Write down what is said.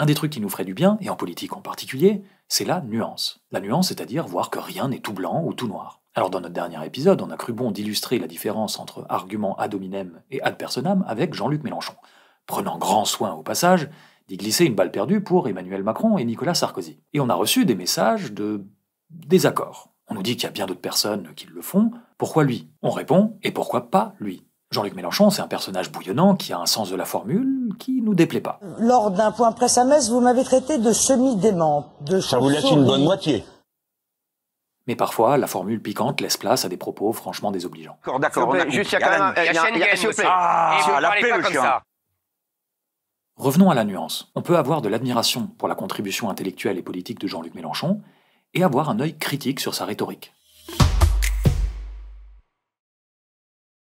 Un des trucs qui nous ferait du bien, et en politique en particulier, c'est la nuance. La nuance, c'est-à-dire voir que rien n'est tout blanc ou tout noir. Alors dans notre dernier épisode, on a cru bon d'illustrer la différence entre argument ad hominem et ad personam avec Jean-Luc Mélenchon, prenant grand soin au passage d'y glisser une balle perdue pour Emmanuel Macron et Nicolas Sarkozy. Et on a reçu des messages de désaccord. On nous dit qu'il y a bien d'autres personnes qui le font, pourquoi lui On répond, et pourquoi pas lui Jean-Luc Mélenchon, c'est un personnage bouillonnant qui a un sens de la formule qui nous déplaît pas. Lors d'un point presse à messe, vous m'avez traité de semi-dément, de Ça vous laisse une bonne moitié. Mais parfois, la formule piquante laisse place à des propos franchement désobligeants. D'accord, Revenons à la nuance. On peut avoir de l'admiration pour la contribution intellectuelle et politique de Jean-Luc Mélenchon et avoir un œil critique sur sa rhétorique.